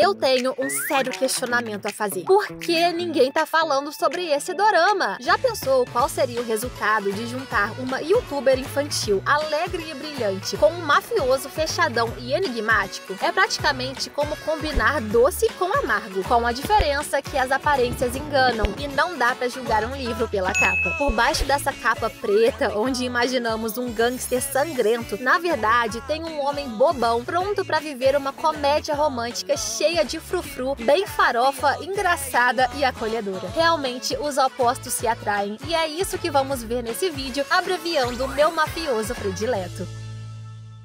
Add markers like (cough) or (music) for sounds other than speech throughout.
Eu tenho um sério questionamento a fazer. Por que ninguém tá falando sobre esse dorama? Já pensou qual seria o resultado de juntar uma youtuber infantil alegre e brilhante com um mafioso fechadão e enigmático? É praticamente como combinar doce com amargo, com a diferença que as aparências enganam e não dá para julgar um livro pela capa. Por baixo dessa capa preta, onde imaginamos um gangster sangrento, na verdade tem um homem bobão pronto para viver uma comédia romântica cheia cheia de frufru, bem farofa, engraçada e acolhedora. Realmente, os opostos se atraem e é isso que vamos ver nesse vídeo, abreviando o meu mafioso predileto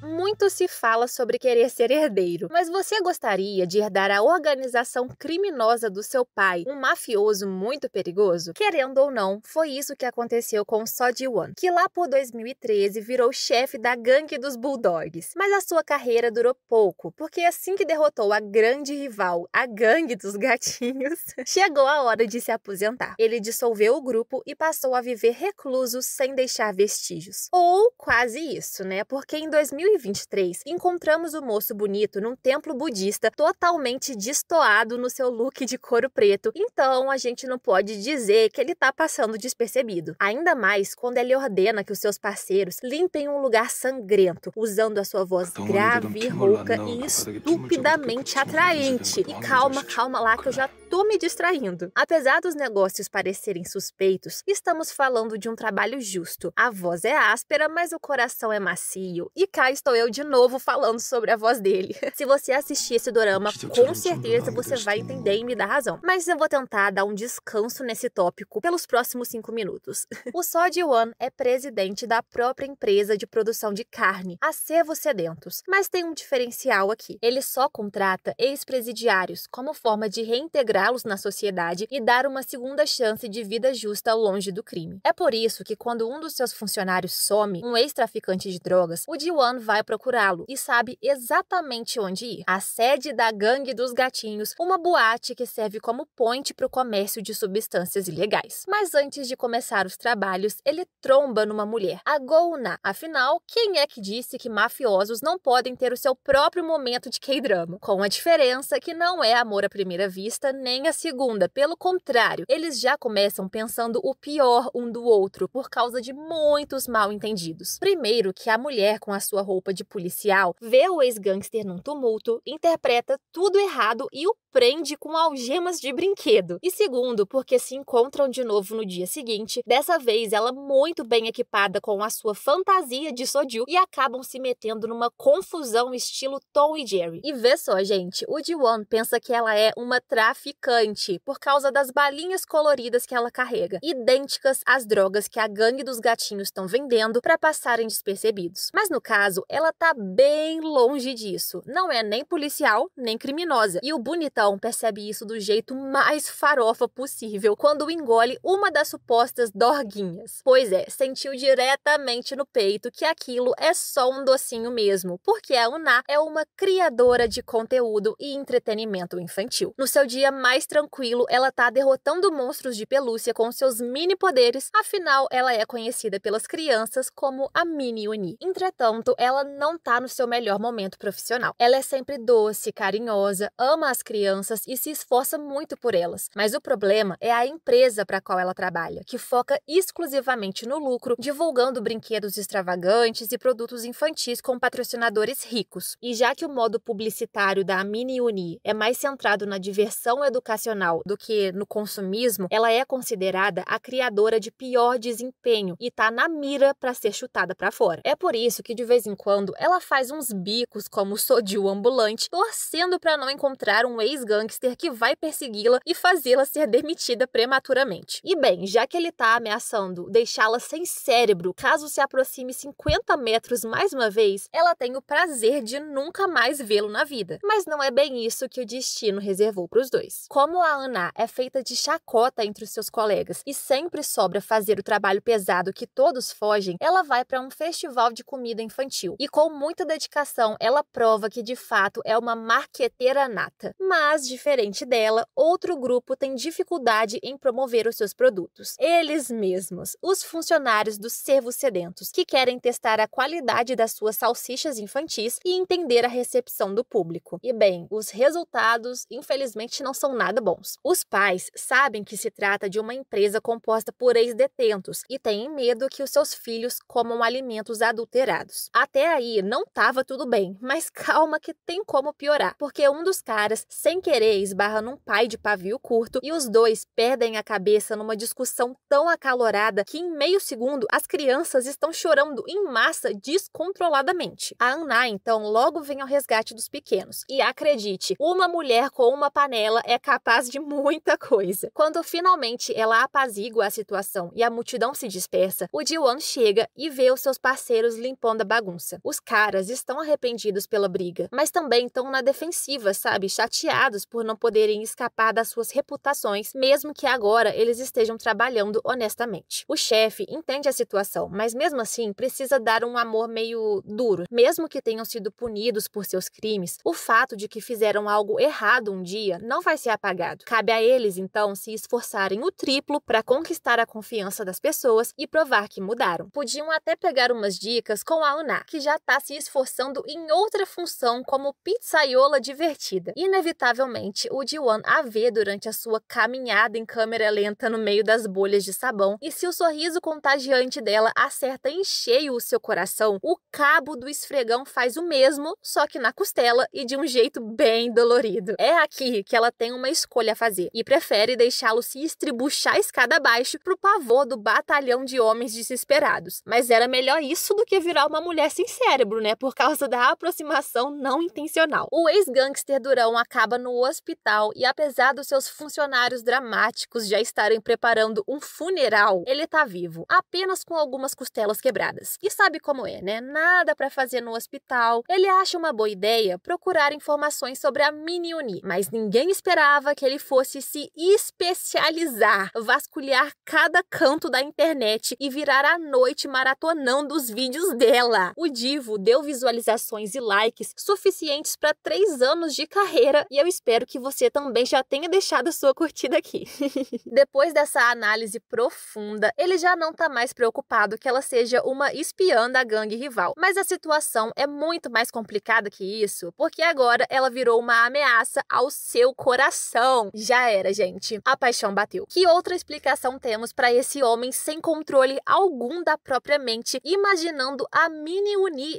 muito se fala sobre querer ser herdeiro, mas você gostaria de herdar a organização criminosa do seu pai, um mafioso muito perigoso? Querendo ou não, foi isso que aconteceu com Soji Wan, que lá por 2013 virou chefe da gangue dos Bulldogs. Mas a sua carreira durou pouco, porque assim que derrotou a grande rival, a gangue dos gatinhos, (laughs) chegou a hora de se aposentar. Ele dissolveu o grupo e passou a viver recluso sem deixar vestígios. Ou quase isso, né? Porque em 2000 2023, encontramos o moço bonito num templo budista totalmente destoado no seu look de couro preto, então a gente não pode dizer que ele tá passando despercebido. Ainda mais quando ele ordena que os seus parceiros limpem um lugar sangrento, usando a sua voz grave, rouca e estupidamente atraente. E calma, calma lá que eu já tô me distraindo. Apesar dos negócios parecerem suspeitos, estamos falando de um trabalho justo. A voz é áspera, mas o coração é macio. E cá estou eu de novo falando sobre a voz dele. (laughs) se você assistir esse dorama, com certeza você vai entender e me dar razão. Mas eu vou tentar dar um descanso nesse tópico pelos próximos cinco minutos. (laughs) o de Won é presidente da própria empresa de produção de carne, Acervo Sedentos. Mas tem um diferencial aqui. Ele só contrata ex-presidiários como forma de reintegrá-los na sociedade e dar uma segunda chance de vida justa longe do crime. É por isso que quando um dos seus funcionários some, um ex-traficante de drogas, o Won vai vai procurá-lo e sabe exatamente onde ir. A sede da Gangue dos Gatinhos, uma boate que serve como ponte para o comércio de substâncias ilegais. Mas antes de começar os trabalhos, ele tromba numa mulher, a Gouna. Afinal, quem é que disse que mafiosos não podem ter o seu próprio momento de K-drama? Com a diferença que não é amor à primeira vista nem a segunda, pelo contrário, eles já começam pensando o pior um do outro por causa de muitos mal entendidos. Primeiro, que a mulher com a sua roupa roupa de policial, vê o ex-gangster num tumulto, interpreta tudo errado e o prende com algemas de brinquedo. E segundo, porque se encontram de novo no dia seguinte, dessa vez ela muito bem equipada com a sua fantasia de Soju e acabam se metendo numa confusão estilo Tom e Jerry. E vê só, gente, o Jiwon pensa que ela é uma traficante por causa das balinhas coloridas que ela carrega, idênticas às drogas que a gangue dos gatinhos estão vendendo para passarem despercebidos. Mas no caso, ela tá bem longe disso. Não é nem policial, nem criminosa. E o bonitão percebe isso do jeito mais farofa possível quando engole uma das supostas dorguinhas. Pois é, sentiu diretamente no peito que aquilo é só um docinho mesmo, porque a Uná é uma criadora de conteúdo e entretenimento infantil. No seu dia mais tranquilo, ela tá derrotando monstros de pelúcia com seus mini poderes, afinal ela é conhecida pelas crianças como a Mini Uni. Entretanto, ela não está no seu melhor momento profissional. Ela é sempre doce, carinhosa, ama as crianças e se esforça muito por elas. Mas o problema é a empresa para qual ela trabalha, que foca exclusivamente no lucro, divulgando brinquedos extravagantes e produtos infantis com patrocinadores ricos. E já que o modo publicitário da Mini Uni é mais centrado na diversão educacional do que no consumismo, ela é considerada a criadora de pior desempenho e está na mira para ser chutada para fora. É por isso que de vez em quando quando ela faz uns bicos como Sodio ambulante, torcendo para não encontrar um ex-gangster que vai persegui-la e fazê-la ser demitida prematuramente. E bem, já que ele tá ameaçando deixá-la sem cérebro caso se aproxime 50 metros mais uma vez, ela tem o prazer de nunca mais vê-lo na vida. Mas não é bem isso que o destino reservou para os dois. Como a Ana é feita de chacota entre os seus colegas e sempre sobra fazer o trabalho pesado que todos fogem, ela vai para um festival de comida infantil, e com muita dedicação, ela prova que de fato é uma marqueteira nata. Mas, diferente dela, outro grupo tem dificuldade em promover os seus produtos. Eles mesmos, os funcionários dos servos sedentos, que querem testar a qualidade das suas salsichas infantis e entender a recepção do público. E bem, os resultados, infelizmente, não são nada bons. Os pais sabem que se trata de uma empresa composta por ex-detentos e têm medo que os seus filhos comam alimentos adulterados. Até aí não tava tudo bem, mas calma que tem como piorar, porque um dos caras, sem querer, esbarra num pai de pavio curto e os dois perdem a cabeça numa discussão tão acalorada que em meio segundo as crianças estão chorando em massa descontroladamente. A Anna então logo vem ao resgate dos pequenos e acredite, uma mulher com uma panela é capaz de muita coisa. Quando finalmente ela apazigua a situação e a multidão se dispersa, o Jiwan chega e vê os seus parceiros limpando a bagunça. Os caras estão arrependidos pela briga, mas também estão na defensiva, sabe? Chateados por não poderem escapar das suas reputações, mesmo que agora eles estejam trabalhando honestamente. O chefe entende a situação, mas mesmo assim precisa dar um amor meio duro. Mesmo que tenham sido punidos por seus crimes, o fato de que fizeram algo errado um dia não vai ser apagado. Cabe a eles, então, se esforçarem o triplo para conquistar a confiança das pessoas e provar que mudaram. Podiam até pegar umas dicas com a Uná, que já está se esforçando em outra função como pizzaiola divertida. Inevitavelmente, o Diwan a vê durante a sua caminhada em câmera lenta no meio das bolhas de sabão, e se o sorriso contagiante dela acerta em cheio o seu coração, o cabo do esfregão faz o mesmo, só que na costela e de um jeito bem dolorido. É aqui que ela tem uma escolha a fazer e prefere deixá-lo se estribuchar escada abaixo pro pavor do batalhão de homens desesperados. Mas era melhor isso do que virar uma mulher sem cérebro, né? Por causa da aproximação não intencional. O ex-gangster Durão acaba no hospital e, apesar dos seus funcionários dramáticos já estarem preparando um funeral, ele tá vivo, apenas com algumas costelas quebradas. E sabe como é, né? Nada para fazer no hospital. Ele acha uma boa ideia procurar informações sobre a Mini Uni, mas ninguém esperava que ele fosse se especializar, vasculhar cada canto da internet e virar a noite maratonando os vídeos dela. O dia deu visualizações e likes suficientes para três anos de carreira e eu espero que você também já tenha deixado a sua curtida aqui. (laughs) Depois dessa análise profunda, ele já não está mais preocupado que ela seja uma espiã da gangue rival. Mas a situação é muito mais complicada que isso, porque agora ela virou uma ameaça ao seu coração. Já era, gente. A paixão bateu. Que outra explicação temos para esse homem sem controle algum da própria mente, imaginando a mini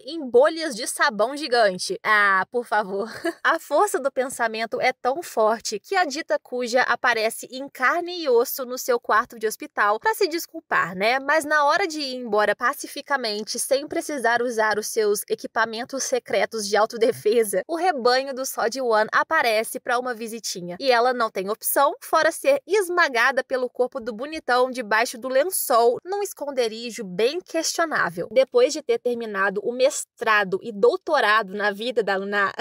em bolhas de sabão gigante. Ah, por favor. (laughs) A força do pensamento é tão forte que a dita cuja aparece em carne e osso no seu quarto de hospital para se desculpar, né? Mas na hora de ir embora pacificamente, sem precisar usar os seus equipamentos secretos de autodefesa, o rebanho do Sod One aparece para uma visitinha. E ela não tem opção fora ser esmagada pelo corpo do bonitão debaixo do lençol num esconderijo bem questionável. Depois de ter terminado o mestrado e doutorado na vida da Luna,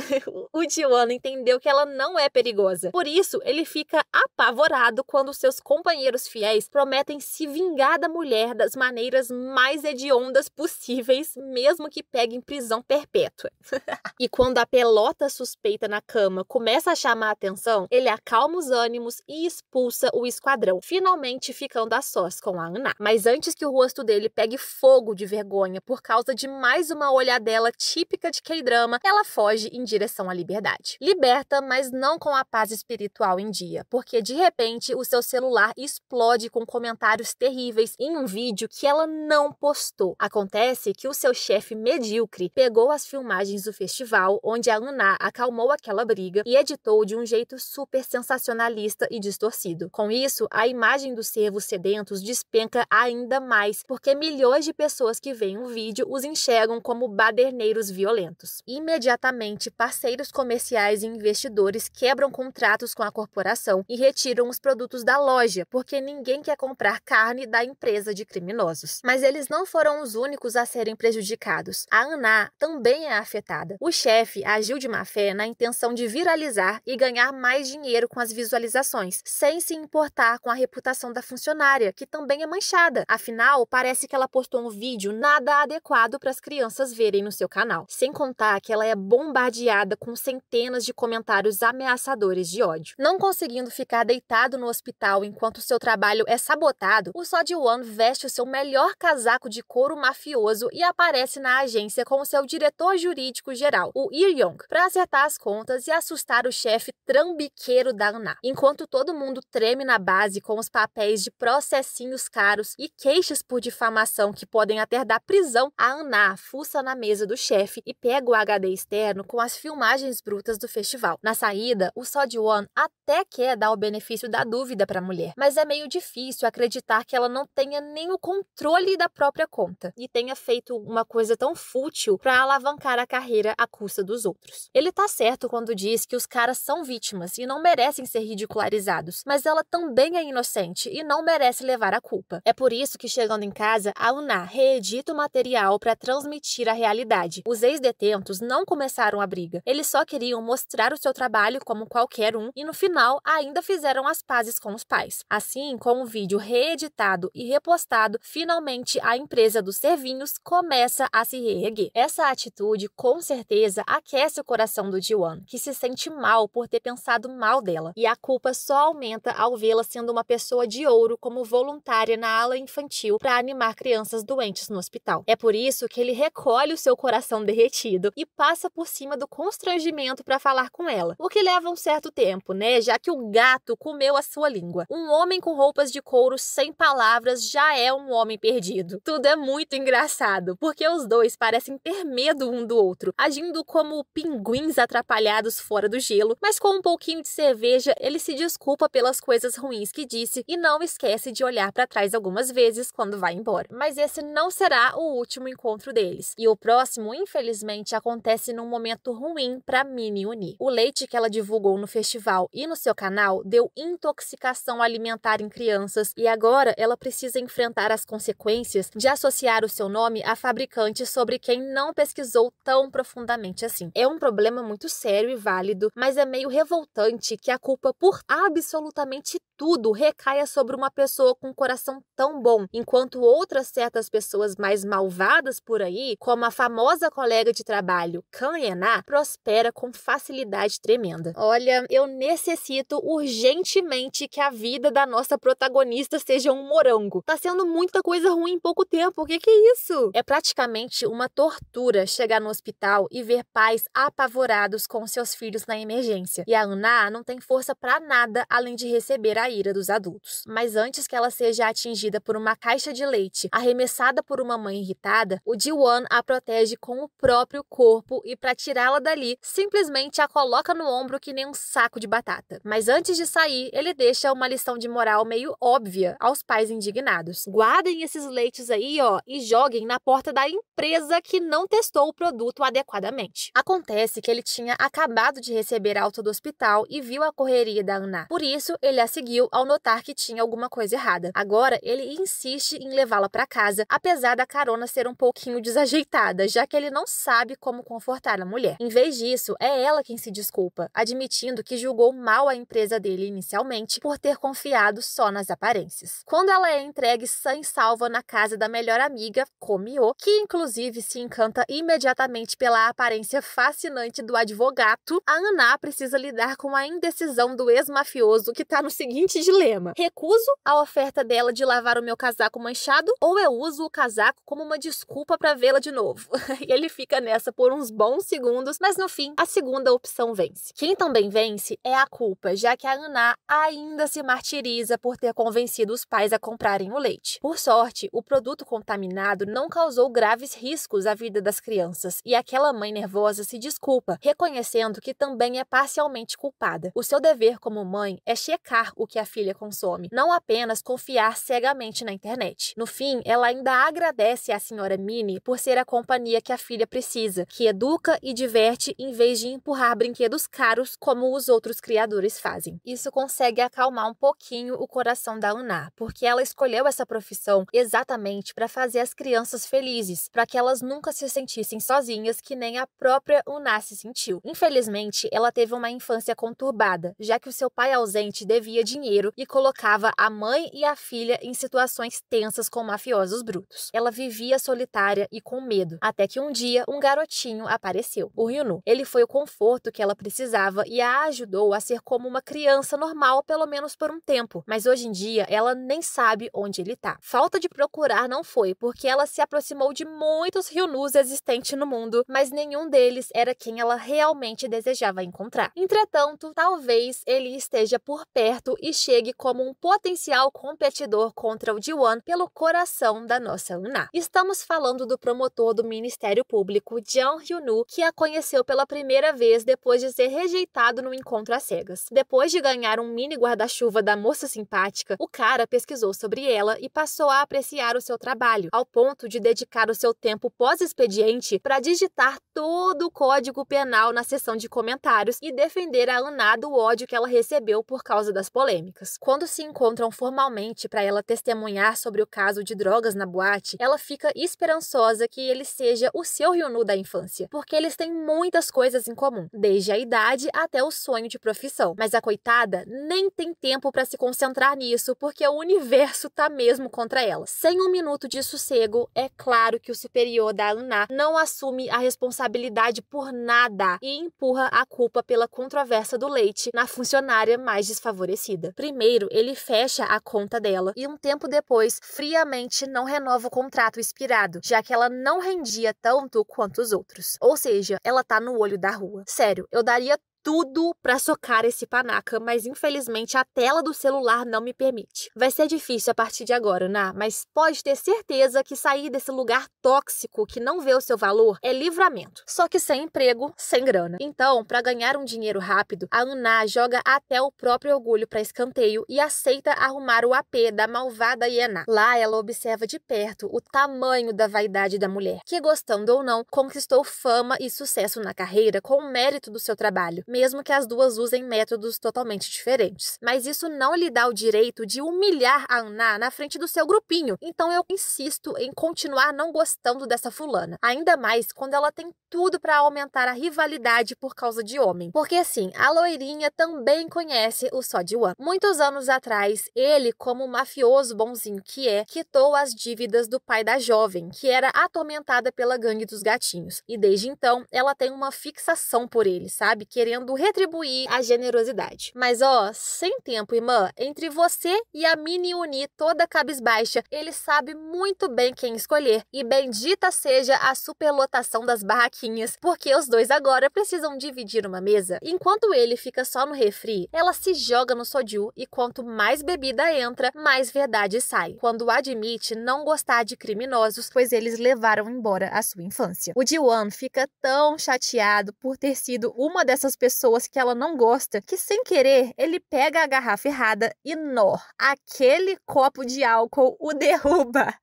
o Diwana entendeu que ela não é perigosa. Por isso, ele fica apavorado quando seus companheiros fiéis prometem se vingar da mulher das maneiras mais hediondas possíveis, mesmo que peguem prisão perpétua. (laughs) e quando a pelota suspeita na cama começa a chamar a atenção, ele acalma os ânimos e expulsa o esquadrão, finalmente ficando a sós com a Ana. Mas antes que o rosto dele pegue fogo de vergonha por causa de mais mais uma olhadela típica de K-drama, ela foge em direção à liberdade. Liberta, mas não com a paz espiritual em dia, porque de repente o seu celular explode com comentários terríveis em um vídeo que ela não postou. Acontece que o seu chefe medíocre pegou as filmagens do festival onde a Luná acalmou aquela briga e editou de um jeito super sensacionalista e distorcido. Com isso, a imagem dos servos sedentos despenca ainda mais, porque milhões de pessoas que veem o vídeo os enxergam como baderneiros violentos. Imediatamente, parceiros comerciais e investidores quebram contratos com a corporação e retiram os produtos da loja, porque ninguém quer comprar carne da empresa de criminosos. Mas eles não foram os únicos a serem prejudicados. A Aná também é afetada. O chefe agiu de má fé na intenção de viralizar e ganhar mais dinheiro com as visualizações, sem se importar com a reputação da funcionária, que também é manchada. Afinal, parece que ela postou um vídeo nada adequado para as crianças crianças verem no seu canal. Sem contar que ela é bombardeada com centenas de comentários ameaçadores de ódio. Não conseguindo ficar deitado no hospital enquanto seu trabalho é sabotado, o Sod One veste o seu melhor casaco de couro mafioso e aparece na agência com seu diretor jurídico geral, o Il Young, para acertar as contas e assustar o chefe trambiqueiro da ANA. Enquanto todo mundo treme na base com os papéis de processinhos caros e queixas por difamação que podem até dar prisão, a ANA fuça na mesa do chefe e pega o HD externo com as filmagens brutas do festival. Na saída, o Sod One até quer dar o benefício da dúvida para a mulher, mas é meio difícil acreditar que ela não tenha nem o controle da própria conta e tenha feito uma coisa tão fútil para alavancar a carreira à custa dos outros. Ele tá certo quando diz que os caras são vítimas e não merecem ser ridicularizados, mas ela também é inocente e não merece levar a culpa. É por isso que chegando em casa, a Uná reedita o material para transmitir admitir a realidade. Os ex-detentos não começaram a briga, eles só queriam mostrar o seu trabalho como qualquer um e no final ainda fizeram as pazes com os pais. Assim, com o vídeo reeditado e repostado, finalmente a empresa dos Servinhos começa a se reerguer. Essa atitude, com certeza, aquece o coração do Jiwan, que se sente mal por ter pensado mal dela, e a culpa só aumenta ao vê-la sendo uma pessoa de ouro como voluntária na ala infantil para animar crianças doentes no hospital. É por isso que ele colhe o seu coração derretido e passa por cima do constrangimento para falar com ela, o que leva um certo tempo, né? Já que o gato comeu a sua língua. Um homem com roupas de couro sem palavras já é um homem perdido. Tudo é muito engraçado, porque os dois parecem ter medo um do outro, agindo como pinguins atrapalhados fora do gelo, mas com um pouquinho de cerveja, ele se desculpa pelas coisas ruins que disse e não esquece de olhar para trás algumas vezes quando vai embora. Mas esse não será o último encontro deles deles. E o próximo, infelizmente, acontece num momento ruim para Mini Uni. O leite que ela divulgou no festival e no seu canal deu intoxicação alimentar em crianças e agora ela precisa enfrentar as consequências de associar o seu nome a fabricantes sobre quem não pesquisou tão profundamente assim. É um problema muito sério e válido, mas é meio revoltante que a culpa por absolutamente tudo recaia sobre uma pessoa com um coração tão bom, enquanto outras certas pessoas mais malvadas por aí como a famosa colega de trabalho Kanyená, prospera com facilidade tremenda. Olha, eu necessito urgentemente que a vida da nossa protagonista seja um morango. Tá sendo muita coisa ruim em pouco tempo. O que, que é isso? É praticamente uma tortura chegar no hospital e ver pais apavorados com seus filhos na emergência. E a Ana não tem força para nada além de receber a ira dos adultos. Mas antes que ela seja atingida por uma caixa de leite arremessada por uma mãe irritada, o Jiwon a protege com o próprio corpo e, para tirá-la dali, simplesmente a coloca no ombro que nem um saco de batata. Mas antes de sair, ele deixa uma lição de moral meio óbvia aos pais indignados: guardem esses leites aí, ó, e joguem na porta da empresa que não testou o produto adequadamente. Acontece que ele tinha acabado de receber alta do hospital e viu a correria da Anna. Por isso, ele a seguiu ao notar que tinha alguma coisa errada. Agora, ele insiste em levá-la para casa, apesar da carona ser um pouquinho desagradável ajeitada, já que ele não sabe como confortar a mulher. Em vez disso, é ela quem se desculpa, admitindo que julgou mal a empresa dele inicialmente por ter confiado só nas aparências. Quando ela é entregue sã e salva na casa da melhor amiga, Komio, que inclusive se encanta imediatamente pela aparência fascinante do advogado, a Ana precisa lidar com a indecisão do ex-mafioso que tá no seguinte dilema: recuso a oferta dela de lavar o meu casaco manchado ou eu uso o casaco como uma desculpa para vê de novo. (laughs) e ele fica nessa por uns bons segundos, mas no fim, a segunda opção vence. Quem também vence é a culpa, já que a Ana ainda se martiriza por ter convencido os pais a comprarem o leite. Por sorte, o produto contaminado não causou graves riscos à vida das crianças e aquela mãe nervosa se desculpa, reconhecendo que também é parcialmente culpada. O seu dever como mãe é checar o que a filha consome, não apenas confiar cegamente na internet. No fim, ela ainda agradece à senhora Minnie por ser a companhia que a filha precisa, que educa e diverte em vez de empurrar brinquedos caros como os outros criadores fazem. Isso consegue acalmar um pouquinho o coração da Uná, porque ela escolheu essa profissão exatamente para fazer as crianças felizes, para que elas nunca se sentissem sozinhas, que nem a própria Uná se sentiu. Infelizmente, ela teve uma infância conturbada, já que o seu pai ausente devia dinheiro e colocava a mãe e a filha em situações tensas com mafiosos brutos. Ela vivia solitária e com com medo, até que um dia um garotinho apareceu, o Ryunu. Ele foi o conforto que ela precisava e a ajudou a ser como uma criança normal, pelo menos por um tempo. Mas hoje em dia, ela nem sabe onde ele tá. Falta de procurar não foi, porque ela se aproximou de muitos Ryunus existentes no mundo, mas nenhum deles era quem ela realmente desejava encontrar. Entretanto, talvez ele esteja por perto e chegue como um potencial competidor contra o Jiwan pelo coração da nossa Luna. Estamos falando do promotor promotor do Ministério Público, Jean Hyunu, que a conheceu pela primeira vez depois de ser rejeitado no encontro às cegas. Depois de ganhar um mini guarda-chuva da moça simpática, o cara pesquisou sobre ela e passou a apreciar o seu trabalho, ao ponto de dedicar o seu tempo pós-expediente para digitar todo o código penal na seção de comentários e defender a Aná do ódio que ela recebeu por causa das polêmicas. Quando se encontram formalmente para ela testemunhar sobre o caso de drogas na boate, ela fica esperançosa que ele seja o seu Ryunu da infância, porque eles têm muitas coisas em comum, desde a idade até o sonho de profissão. Mas a coitada nem tem tempo para se concentrar nisso, porque o universo tá mesmo contra ela. Sem um minuto de sossego, é claro que o superior da Aluná não assume a responsabilidade por nada e empurra a culpa pela controvérsia do leite na funcionária mais desfavorecida. Primeiro, ele fecha a conta dela e um tempo depois, friamente não renova o contrato expirado, já que ela não rendia tanto quanto os outros. Ou seja, ela tá no olho da rua. Sério, eu daria tudo para socar esse panaca, mas infelizmente a tela do celular não me permite. Vai ser difícil a partir de agora, Ná, mas pode ter certeza que sair desse lugar tóxico que não vê o seu valor é livramento. Só que sem emprego, sem grana. Então, para ganhar um dinheiro rápido, a Aná joga até o próprio orgulho para escanteio e aceita arrumar o AP da malvada Iená. Lá ela observa de perto o tamanho da vaidade da mulher, que gostando ou não, conquistou fama e sucesso na carreira com o mérito do seu trabalho mesmo que as duas usem métodos totalmente diferentes. Mas isso não lhe dá o direito de humilhar a Ana na frente do seu grupinho. Então eu insisto em continuar não gostando dessa fulana, ainda mais quando ela tem tudo para aumentar a rivalidade por causa de homem. Porque assim, a loirinha também conhece o Sodiwan. Muitos anos atrás, ele, como mafioso bonzinho que é, quitou as dívidas do pai da jovem, que era atormentada pela gangue dos gatinhos. E desde então, ela tem uma fixação por ele, sabe? Querendo querendo retribuir a generosidade. Mas ó, sem tempo, irmã, entre você e a mini Uni toda cabisbaixa, ele sabe muito bem quem escolher. E bendita seja a superlotação das barraquinhas, porque os dois agora precisam dividir uma mesa. Enquanto ele fica só no refri, ela se joga no sodiu e quanto mais bebida entra, mais verdade sai. Quando admite não gostar de criminosos, pois eles levaram embora a sua infância. O Jiwan fica tão chateado por ter sido uma dessas pessoas pessoas que ela não gosta, que sem querer ele pega a garrafa errada e nó. Aquele copo de álcool o (laughs) derruba.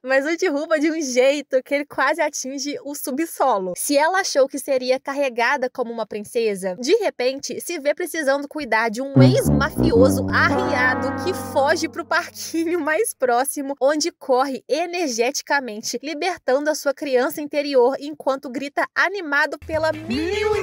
Mas o derruba de um jeito que ele quase atinge o subsolo. Se ela achou que seria carregada como uma princesa, de repente se vê precisando cuidar de um ex-mafioso arriado que foge pro parquinho (laughs) mais próximo, onde corre energeticamente, libertando a sua criança interior enquanto grita animado pela Miuni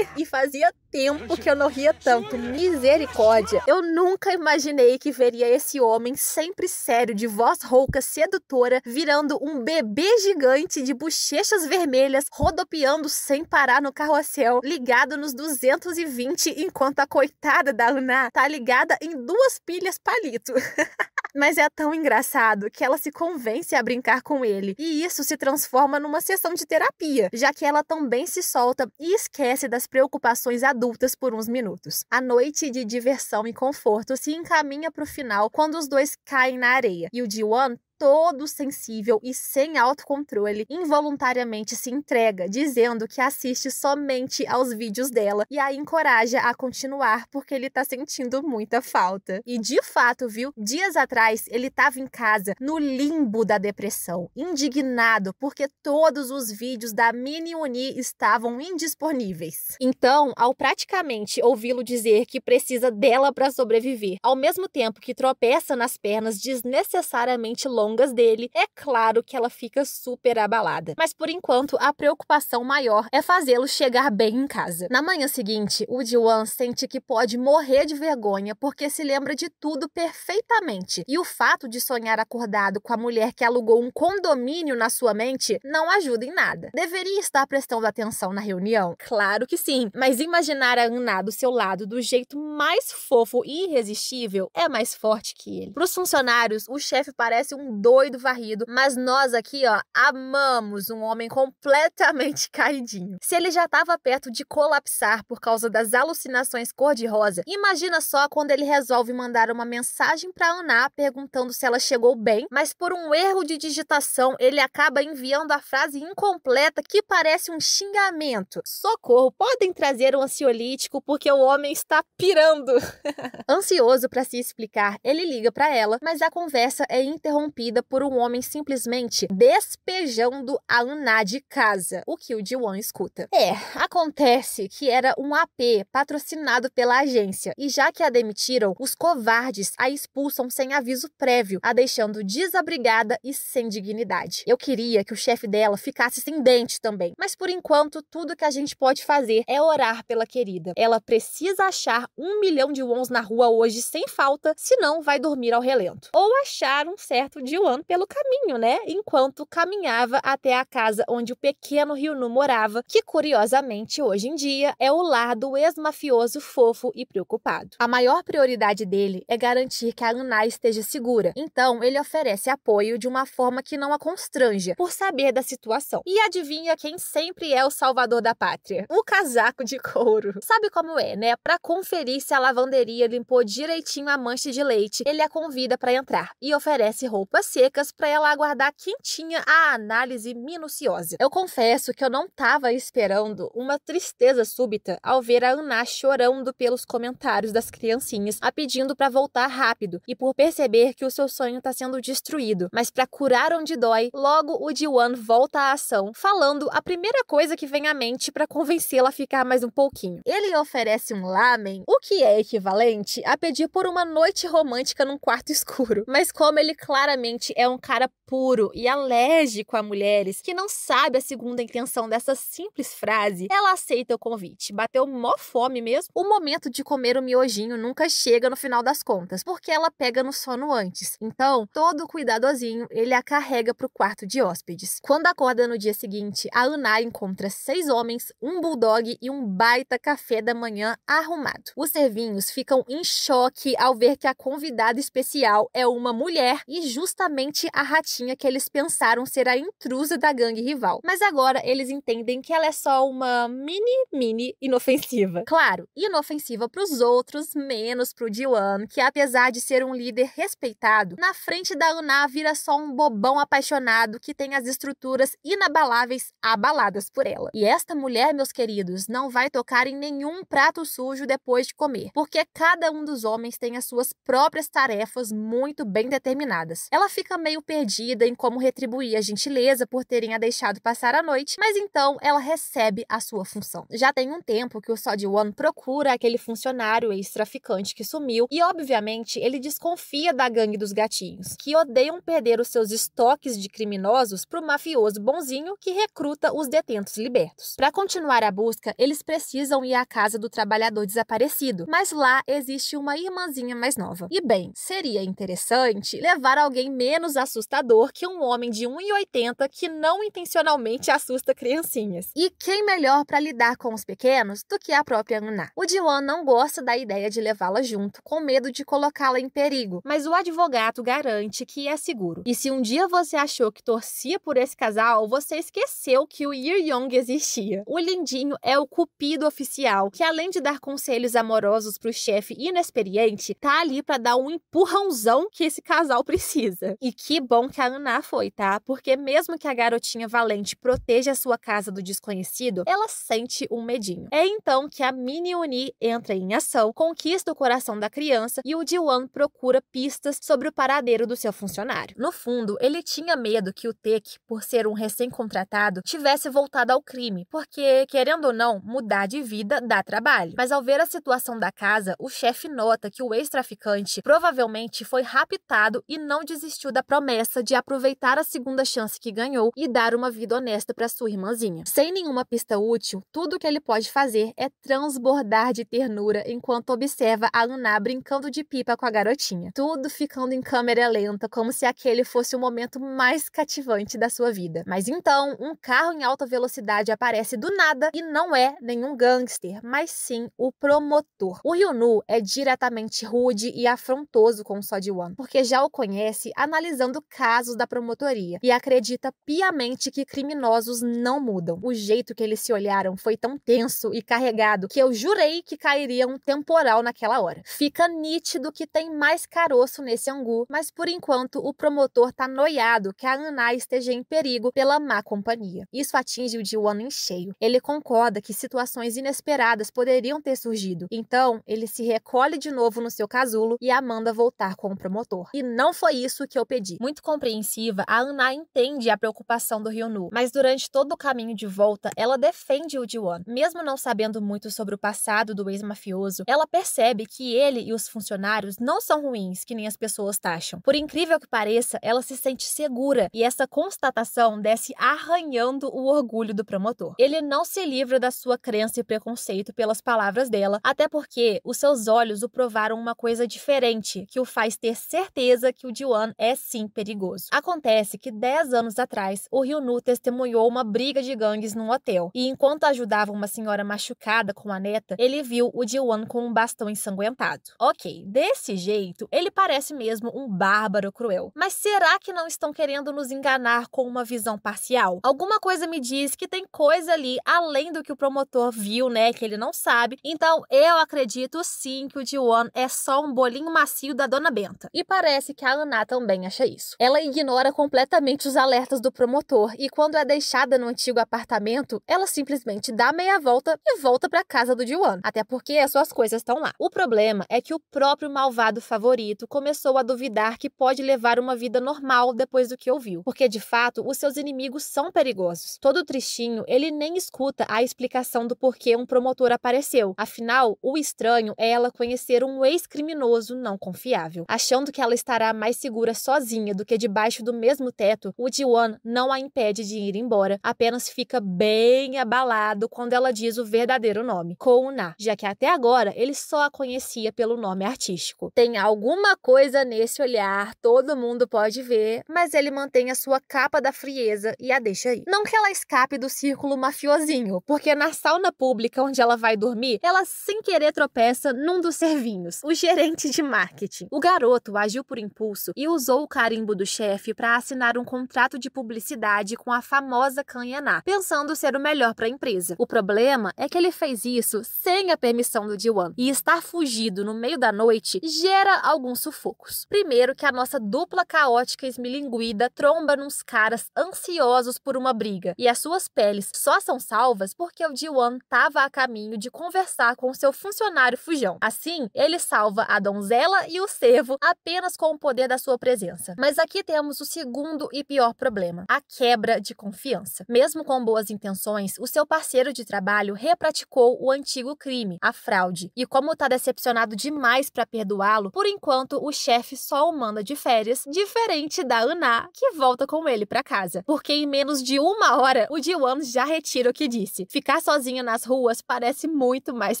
e faz Fazia tempo que eu não ria tanto. Misericórdia. Eu nunca imaginei que veria esse homem sempre sério, de voz rouca, sedutora, virando um bebê gigante de bochechas vermelhas, rodopiando sem parar no carrossel, ligado nos 220, enquanto a coitada da Luna tá ligada em duas pilhas palito. (laughs) mas é tão engraçado que ela se convence a brincar com ele. E isso se transforma numa sessão de terapia, já que ela também se solta e esquece das preocupações adultas por uns minutos. A noite de diversão e conforto se encaminha para o final quando os dois caem na areia e o Ji-won todo sensível e sem autocontrole, involuntariamente se entrega, dizendo que assiste somente aos vídeos dela e a encoraja a continuar porque ele tá sentindo muita falta. E de fato, viu? Dias atrás ele tava em casa, no limbo da depressão, indignado porque todos os vídeos da Mini Uni estavam indisponíveis. Então, ao praticamente ouvi-lo dizer que precisa dela para sobreviver, ao mesmo tempo que tropeça nas pernas desnecessariamente longas longas dele, é claro que ela fica super abalada. Mas por enquanto, a preocupação maior é fazê-lo chegar bem em casa. Na manhã seguinte, o Jiwan sente que pode morrer de vergonha porque se lembra de tudo perfeitamente. E o fato de sonhar acordado com a mulher que alugou um condomínio na sua mente não ajuda em nada. Deveria estar prestando atenção na reunião? Claro que sim, mas imaginar a Anna do seu lado do jeito mais fofo e irresistível é mais forte que ele. Para os funcionários, o chefe parece um doido varrido, mas nós aqui, ó, amamos um homem completamente (laughs) caidinho. Se ele já estava perto de colapsar por causa das alucinações cor-de-rosa, imagina só quando ele resolve mandar uma mensagem para Ana perguntando se ela chegou bem, mas por um erro de digitação ele acaba enviando a frase incompleta que parece um xingamento. Socorro, podem trazer um ansiolítico porque o homem está pirando. (laughs) Ansioso para se explicar, ele liga para ela, mas a conversa é interrompida por um homem simplesmente despejando a Anna de casa, o que o Diwan escuta. É, acontece que era um AP patrocinado pela agência, e já que a demitiram, os covardes a expulsam sem aviso prévio, a deixando desabrigada e sem dignidade. Eu queria que o chefe dela ficasse sem dente também, mas por enquanto tudo que a gente pode fazer é orar pela querida. Ela precisa achar um milhão de wons na rua hoje sem falta, senão vai dormir ao relento. Ou achar um certo de Joan pelo caminho, né? Enquanto caminhava até a casa onde o pequeno Ryunu morava, que curiosamente hoje em dia é o lar do ex-mafioso fofo e preocupado. A maior prioridade dele é garantir que a Aná esteja segura, então ele oferece apoio de uma forma que não a constranja, por saber da situação. E adivinha quem sempre é o salvador da pátria? O casaco de couro. Sabe como é, né? Para conferir se a lavanderia limpou direitinho a mancha de leite, ele a convida para entrar e oferece roupas secas para ela aguardar quentinha a análise minuciosa. Eu confesso que eu não estava esperando uma tristeza súbita ao ver a Ana chorando pelos comentários das criancinhas, a pedindo para voltar rápido e por perceber que o seu sonho está sendo destruído. Mas para curar onde dói, logo o Diwan volta à ação, falando a primeira coisa que vem à mente para convencê-la a ficar mais um pouquinho. Ele oferece um lamen, o que é equivalente a pedir por uma noite romântica num quarto escuro. Mas como ele claramente é um cara puro e alérgico a mulheres que não sabe a segunda intenção dessa simples frase, ela aceita o convite. Bateu mó fome mesmo. O momento de comer o miojinho nunca chega no final das contas, porque ela pega no sono antes. Então, todo cuidadosinho, ele a carrega pro quarto de hóspedes. Quando acorda no dia seguinte, a Ana encontra seis homens, um bulldog e um baita café da manhã arrumado. Os servinhos ficam em choque ao ver que a convidada especial é uma mulher e justamente exatamente a ratinha que eles pensaram ser a intrusa da gangue rival. Mas agora eles entendem que ela é só uma mini, mini inofensiva. Claro, inofensiva para os outros, menos para o Diwan, que apesar de ser um líder respeitado, na frente da Uná vira só um bobão apaixonado que tem as estruturas inabaláveis abaladas por ela. E esta mulher, meus queridos, não vai tocar em nenhum prato sujo depois de comer, porque cada um dos homens tem as suas próprias tarefas muito bem determinadas. Ela ela fica meio perdida em como retribuir a gentileza por terem a deixado passar a noite, mas então ela recebe a sua função. Já tem um tempo que o de One procura aquele funcionário ex-traficante que sumiu e, obviamente, ele desconfia da gangue dos gatinhos, que odeiam perder os seus estoques de criminosos pro mafioso bonzinho que recruta os detentos libertos. Para continuar a busca, eles precisam ir à casa do trabalhador desaparecido, mas lá existe uma irmãzinha mais nova. E bem, seria interessante levar alguém menos assustador que um homem de 1,80 que não intencionalmente assusta criancinhas. E quem melhor para lidar com os pequenos do que a própria Anna? O Diwan não gosta da ideia de levá-la junto, com medo de colocá-la em perigo, mas o advogado garante que é seguro. E se um dia você achou que torcia por esse casal, você esqueceu que o Year Young existia. O lindinho é o cupido oficial, que além de dar conselhos amorosos pro chefe inexperiente, tá ali para dar um empurrãozão que esse casal precisa casa. E que bom que a Ana foi, tá? Porque mesmo que a garotinha valente proteja a sua casa do desconhecido, ela sente um medinho. É então que a Mini Uni entra em ação, conquista o coração da criança e o Diwan procura pistas sobre o paradeiro do seu funcionário. No fundo, ele tinha medo que o Tech, por ser um recém-contratado, tivesse voltado ao crime, porque, querendo ou não, mudar de vida dá trabalho. Mas ao ver a situação da casa, o chefe nota que o ex-traficante provavelmente foi raptado e não desistiu desistiu da promessa de aproveitar a segunda chance que ganhou e dar uma vida honesta para sua irmãzinha. Sem nenhuma pista útil, tudo que ele pode fazer é transbordar de ternura enquanto observa a Luna brincando de pipa com a garotinha. Tudo ficando em câmera lenta, como se aquele fosse o momento mais cativante da sua vida. Mas então, um carro em alta velocidade aparece do nada e não é nenhum gangster, mas sim o promotor. O Ryunu é diretamente rude e afrontoso com o One porque já o conhece há analisando casos da promotoria e acredita piamente que criminosos não mudam. O jeito que eles se olharam foi tão tenso e carregado que eu jurei que cairia um temporal naquela hora. Fica nítido que tem mais caroço nesse angu, mas por enquanto o promotor tá noiado que a Ana esteja em perigo pela má companhia. Isso atinge o Diwan em cheio. Ele concorda que situações inesperadas poderiam ter surgido. Então, ele se recolhe de novo no seu casulo e Amanda voltar com o promotor. E não foi isso que que eu pedi. Muito compreensiva, a Anna entende a preocupação do Ryunu, mas durante todo o caminho de volta, ela defende o Jiwon. Mesmo não sabendo muito sobre o passado do ex-mafioso, ela percebe que ele e os funcionários não são ruins, que nem as pessoas taxam. Por incrível que pareça, ela se sente segura e essa constatação desce arranhando o orgulho do promotor. Ele não se livra da sua crença e preconceito pelas palavras dela, até porque os seus olhos o provaram uma coisa diferente, que o faz ter certeza que o Jiwon é é sim perigoso. Acontece que 10 anos atrás, o Rio Nu testemunhou uma briga de gangues num hotel e, enquanto ajudava uma senhora machucada com a neta, ele viu o Diwan com um bastão ensanguentado. Ok, desse jeito, ele parece mesmo um bárbaro cruel. Mas será que não estão querendo nos enganar com uma visão parcial? Alguma coisa me diz que tem coisa ali além do que o promotor viu, né? Que ele não sabe. Então, eu acredito sim que o Diwan é só um bolinho macio da Dona Benta. E parece que a Ana também mãe acha isso. Ela ignora completamente os alertas do promotor e, quando é deixada no antigo apartamento, ela simplesmente dá meia volta e volta para casa do Diwan, até porque as suas coisas estão lá. O problema é que o próprio malvado favorito começou a duvidar que pode levar uma vida normal depois do que ouviu, porque de fato os seus inimigos são perigosos. Todo tristinho, ele nem escuta a explicação do porquê um promotor apareceu. Afinal, o estranho é ela conhecer um ex-criminoso não confiável, achando que ela estará mais segura sozinha do que debaixo do mesmo teto, o Jiwon não a impede de ir embora, apenas fica bem abalado quando ela diz o verdadeiro nome, Kouna, já que até agora ele só a conhecia pelo nome artístico. Tem alguma coisa nesse olhar, todo mundo pode ver, mas ele mantém a sua capa da frieza e a deixa aí. Não que ela escape do círculo mafiosinho, porque na sauna pública onde ela vai dormir, ela sem querer tropeça num dos servinhos, o gerente de marketing. O garoto agiu por impulso e usou usou o carimbo do chefe para assinar um contrato de publicidade com a famosa Canhaná, pensando ser o melhor para a empresa. O problema é que ele fez isso sem a permissão do Diwan, e estar fugido no meio da noite gera alguns sufocos. Primeiro que a nossa dupla caótica esmilinguida tromba nos caras ansiosos por uma briga, e as suas peles só são salvas porque o Diwan estava a caminho de conversar com seu funcionário fujão. Assim, ele salva a donzela e o servo apenas com o poder da sua presença presença. Mas aqui temos o segundo e pior problema: a quebra de confiança. Mesmo com boas intenções, o seu parceiro de trabalho repraticou o antigo crime, a fraude. E como está decepcionado demais para perdoá-lo, por enquanto o chefe só o manda de férias, diferente da Aná, que volta com ele para casa. Porque em menos de uma hora, o Diwan já retira o que disse. Ficar sozinho nas ruas parece muito mais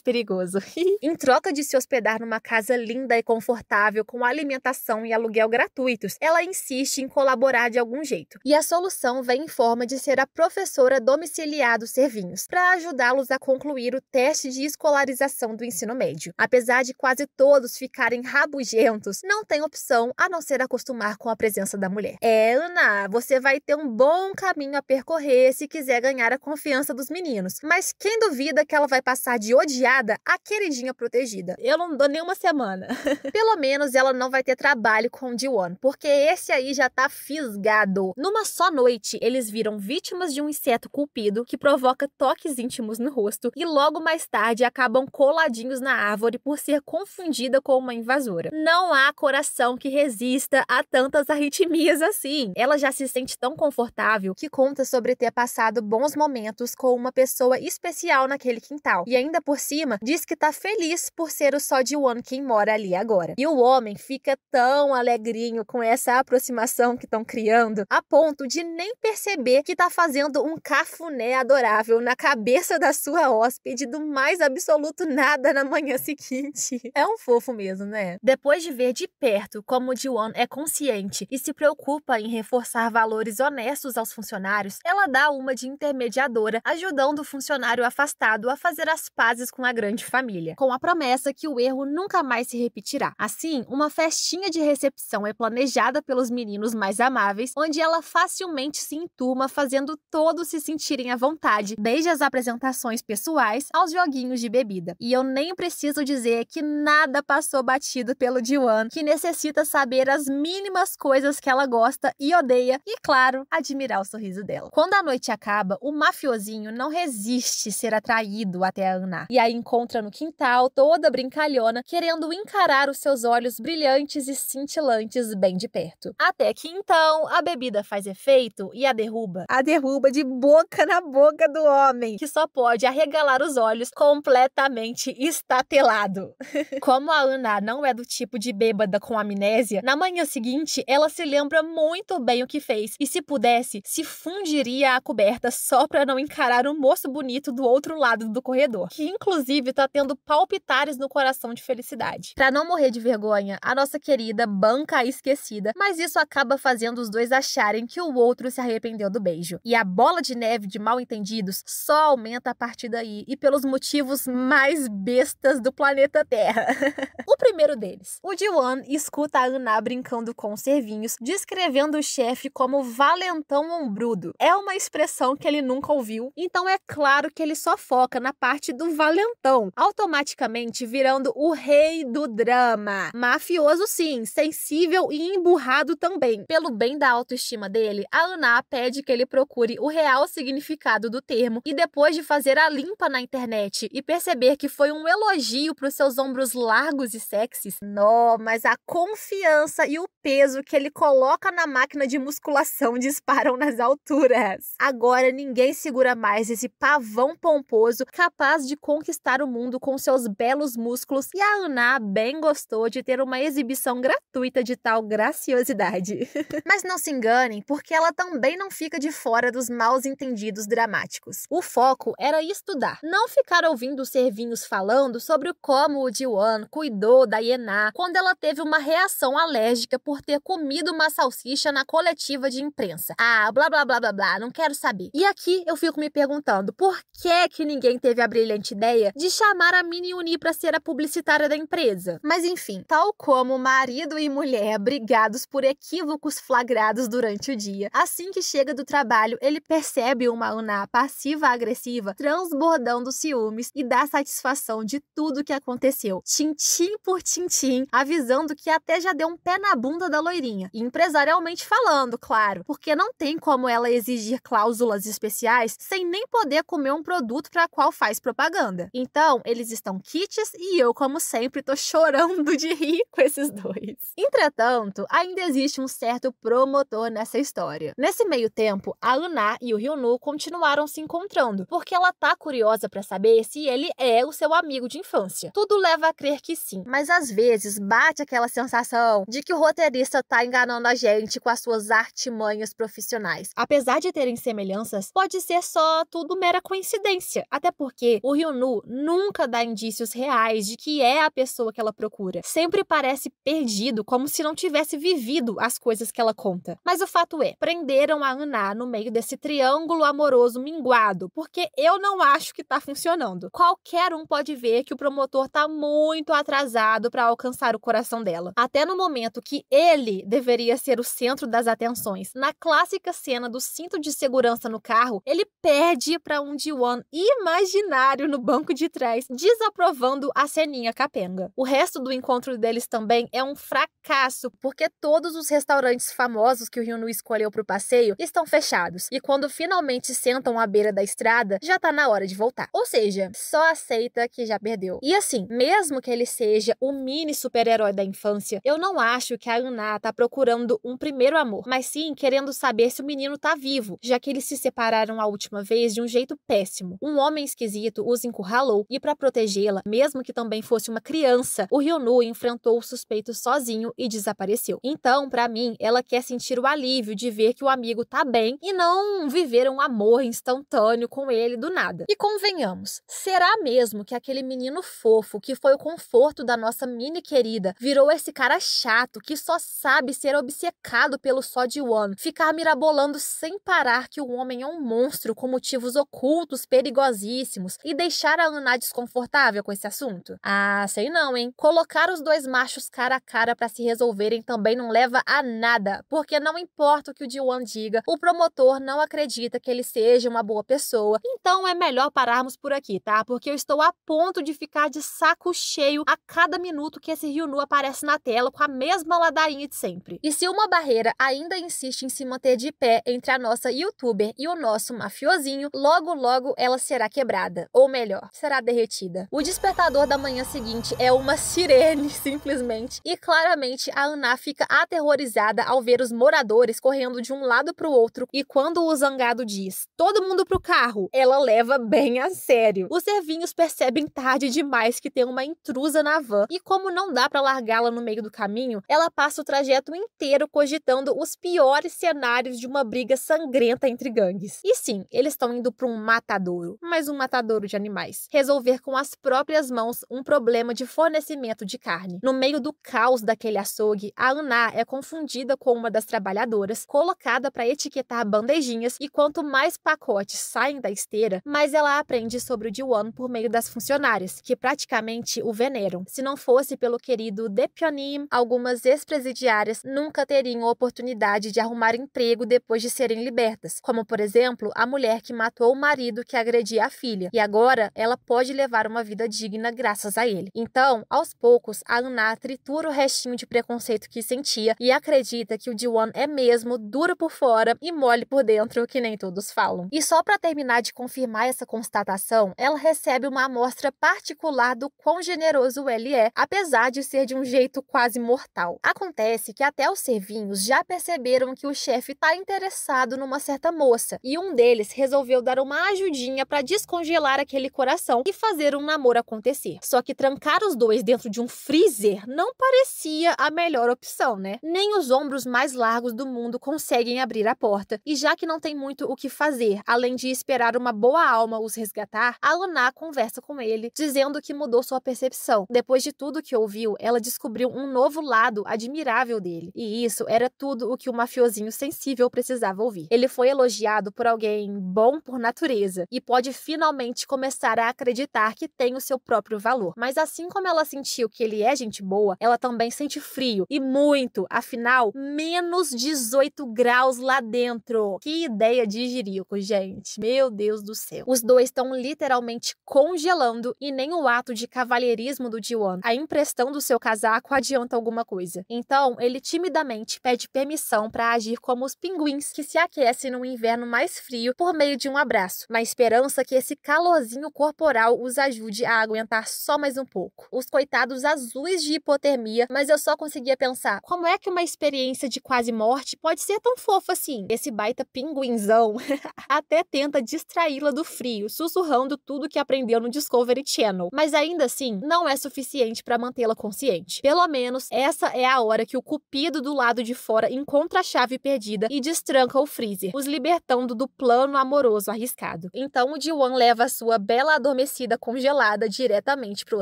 perigoso. (laughs) em troca de se hospedar numa casa linda e confortável, com alimentação e aluguel gratuito, gratuitos, ela insiste em colaborar de algum jeito. E a solução vem em forma de ser a professora domiciliar dos servinhos, para ajudá-los a concluir o teste de escolarização do ensino médio. Apesar de quase todos ficarem rabugentos, não tem opção a não ser acostumar com a presença da mulher. É, Ana, você vai ter um bom caminho a percorrer se quiser ganhar a confiança dos meninos. Mas quem duvida que ela vai passar de odiada a queridinha protegida? Eu não dou nenhuma semana. (laughs) Pelo menos ela não vai ter trabalho com o Dion, porque esse aí já tá fisgado. Numa só noite, eles viram vítimas de um inseto culpido que provoca toques íntimos no rosto e logo mais tarde acabam coladinhos na árvore por ser confundida com uma invasora. Não há coração que resista a tantas arritmias assim. Ela já se sente tão confortável que conta sobre ter passado bons momentos com uma pessoa especial naquele quintal. E ainda por cima, diz que tá feliz por ser o só de One quem mora ali agora. E o homem fica tão alegrinho com essa aproximação que estão criando, a ponto de nem perceber que está fazendo um cafuné adorável na cabeça da sua hóspede do mais absoluto nada na manhã (laughs) seguinte. É um fofo mesmo, né? Depois de ver de perto como o Jiwon é consciente e se preocupa em reforçar valores honestos aos funcionários, ela dá uma de intermediadora, ajudando o funcionário afastado a fazer as pazes com a grande família, com a promessa que o erro nunca mais se repetirá. Assim, uma festinha de recepção é planejada planejada pelos meninos mais amáveis, onde ela facilmente se enturma, fazendo todos se sentirem à vontade, desde as apresentações pessoais aos joguinhos de bebida. E eu nem preciso dizer que nada passou batido pelo Diwan, que necessita saber as mínimas coisas que ela gosta e odeia, e claro, admirar o sorriso dela. Quando a noite acaba, o mafiosinho não resiste ser atraído até a Ana, e a encontra no quintal, toda brincalhona, querendo encarar os seus olhos brilhantes e cintilantes bem de perto. Até que então a bebida faz efeito e a derruba. A derruba de boca na boca do homem, que só pode arregalar os olhos completamente estatelado. (laughs) Como a Ana não é do tipo de bêbada com amnésia, na manhã seguinte ela se lembra muito bem o que fez e, se pudesse, se fundiria a coberta só para não encarar o um moço bonito do outro lado do corredor, que inclusive tá tendo palpitares no coração de felicidade. Para não morrer de vergonha, a nossa querida banca a esquecer parecida, mas isso acaba fazendo os dois acharem que o outro se arrependeu do beijo. E a bola de neve de mal entendidos só aumenta a partir daí e pelos motivos mais bestas do planeta Terra. (laughs) o primeiro deles, o Diwan escuta a Ana brincando com os servinhos, descrevendo o chefe como valentão ombrudo. É uma expressão que ele nunca ouviu, então é claro que ele só foca na parte do valentão, automaticamente virando o rei do drama. Mafioso sim, sensível e emburrado também. Pelo bem da autoestima dele, a Ana pede que ele procure o real significado do termo e depois de fazer a limpa na internet e perceber que foi um elogio para os seus ombros largos e sexys, nó, mas a confiança e o peso que ele coloca na máquina de musculação (laughs) disparam nas alturas. Agora ninguém segura mais esse pavão pomposo capaz de conquistar o mundo com seus belos músculos e a Ana bem gostou de ter uma exibição gratuita de tal graciosidade. (laughs) Mas não se enganem, porque ela também não fica de fora dos maus entendidos dramáticos. O foco era estudar, não ficar ouvindo os servinhos falando sobre como o Jiwan cuidou da Yená quando ela teve uma reação alérgica por ter comido uma salsicha na coletiva de imprensa. Ah, blá blá blá blá blá, não quero saber. E aqui eu fico me perguntando, por que é que ninguém teve a brilhante ideia de chamar a Mini Uni para ser a publicitária da empresa? Mas enfim, tal como marido e mulher brigados por equívocos flagrados durante o dia. Assim que chega do trabalho, ele percebe uma Uná passiva-agressiva transbordando ciúmes e dá satisfação de tudo que aconteceu, tintim por tintim, avisando que até já deu um pé na bunda da loirinha. E empresarialmente falando, claro, porque não tem como ela exigir cláusulas especiais sem nem poder comer um produto para qual faz propaganda. Então, eles estão kits e eu, como sempre, tô chorando de rir com esses dois. Entretanto, entanto, ainda existe um certo promotor nessa história. Nesse meio tempo, a Lunar e o Ryunu continuaram se encontrando, porque ela tá curiosa para saber se ele é o seu amigo de infância. Tudo leva a crer que sim, mas às vezes bate aquela sensação de que o roteirista tá enganando a gente com as suas artimanhas profissionais. Apesar de terem semelhanças, pode ser só tudo mera coincidência, até porque o Ryunu nunca dá indícios reais de que é a pessoa que ela procura. Sempre parece perdido, como se não tivesse tivesse vivido as coisas que ela conta. Mas o fato é, prenderam a Ana no meio desse triângulo amoroso minguado, porque eu não acho que tá funcionando. Qualquer um pode ver que o promotor tá muito atrasado para alcançar o coração dela. Até no momento que ele deveria ser o centro das atenções, na clássica cena do cinto de segurança no carro, ele pede para um Diwan imaginário no banco de trás, desaprovando a ceninha capenga. O resto do encontro deles também é um fracasso porque todos os restaurantes famosos que o Ryunu escolheu para o passeio estão fechados, e quando finalmente sentam à beira da estrada, já tá na hora de voltar. Ou seja, só aceita que já perdeu. E assim, mesmo que ele seja o mini super-herói da infância, eu não acho que a Anna tá procurando um primeiro amor, mas sim querendo saber se o menino tá vivo, já que eles se separaram a última vez de um jeito péssimo. Um homem esquisito os encurralou e para protegê-la, mesmo que também fosse uma criança, o Ryunu enfrentou o suspeito sozinho e desapareceu aconteceu. Então, para mim, ela quer sentir o alívio de ver que o amigo tá bem e não viver um amor instantâneo com ele do nada. E convenhamos, será mesmo que aquele menino fofo que foi o conforto da nossa mini querida virou esse cara chato que só sabe ser obcecado pelo só de One, ficar mirabolando sem parar que o homem é um monstro com motivos ocultos perigosíssimos e deixar a Ana desconfortável com esse assunto? Ah, sei não, hein? Colocar os dois machos cara a cara para se resolverem também não leva a nada, porque não importa o que o Diwan diga, o promotor não acredita que ele seja uma boa pessoa. Então é melhor pararmos por aqui, tá? Porque eu estou a ponto de ficar de saco cheio a cada minuto que esse Ryunu aparece na tela com a mesma ladainha de sempre. E se uma barreira ainda insiste em se manter de pé entre a nossa youtuber e o nosso mafiosinho, logo logo ela será quebrada, ou melhor, será derretida. O despertador da manhã seguinte é uma sirene, (laughs) simplesmente, e claramente a Ana fica aterrorizada ao ver os moradores correndo de um lado para o outro e quando o zangado diz todo mundo pro carro, ela leva bem a sério. Os servinhos percebem tarde demais que tem uma intrusa na van e como não dá para largá-la no meio do caminho, ela passa o trajeto inteiro cogitando os piores cenários de uma briga sangrenta entre gangues. E sim, eles estão indo para um matadouro, mas um matadouro de animais. Resolver com as próprias mãos um problema de fornecimento de carne. No meio do caos daquele açougue, a Aná é confundida com uma das trabalhadoras, colocada para etiquetar bandejinhas, e quanto mais pacotes saem da esteira, mais ela aprende sobre o Diwan por meio das funcionárias, que praticamente o veneram. Se não fosse pelo querido Depionim, algumas ex-presidiárias nunca teriam a oportunidade de arrumar emprego depois de serem libertas, como por exemplo a mulher que matou o marido que agredia a filha, e agora ela pode levar uma vida digna graças a ele. Então, aos poucos, a Aná tritura o restinho de preconceito jeito que sentia e acredita que o Diwan é mesmo duro por fora e mole por dentro, que nem todos falam. E só para terminar de confirmar essa constatação, ela recebe uma amostra particular do quão generoso ele é, apesar de ser de um jeito quase mortal. Acontece que até os servinhos já perceberam que o chefe está interessado numa certa moça e um deles resolveu dar uma ajudinha para descongelar aquele coração e fazer um namoro acontecer. Só que trancar os dois dentro de um freezer não parecia a melhor opção, né? Nem os ombros mais largos do mundo conseguem abrir a porta, e já que não tem muito o que fazer, além de esperar uma boa alma os resgatar, Luna conversa com ele, dizendo que mudou sua percepção. Depois de tudo que ouviu, ela descobriu um novo lado admirável dele, e isso era tudo o que o mafiosinho sensível precisava ouvir. Ele foi elogiado por alguém bom por natureza e pode finalmente começar a acreditar que tem o seu próprio valor. Mas assim como ela sentiu que ele é gente boa, ela também sente frio e muito, afinal, menos 18 graus lá dentro. Que ideia de jirico, gente. Meu Deus do céu. Os dois estão literalmente congelando e nem o ato de cavalheirismo do Diwan, a impressão do seu casaco adianta alguma coisa. Então, ele timidamente pede permissão para agir como os pinguins que se aquecem no inverno mais frio por meio de um abraço, na esperança que esse calorzinho corporal os ajude a aguentar só mais um pouco. Os coitados azuis de hipotermia, mas eu só conseguia pensar pensar como é que uma experiência de quase morte pode ser tão fofa assim. Esse baita pinguinzão (laughs) até tenta distraí-la do frio, sussurrando tudo que aprendeu no Discovery Channel, mas ainda assim não é suficiente para mantê-la consciente. Pelo menos essa é a hora que o cupido do lado de fora encontra a chave perdida e destranca o freezer, os libertando do plano amoroso arriscado. Então o Diwan leva a sua bela adormecida congelada diretamente para o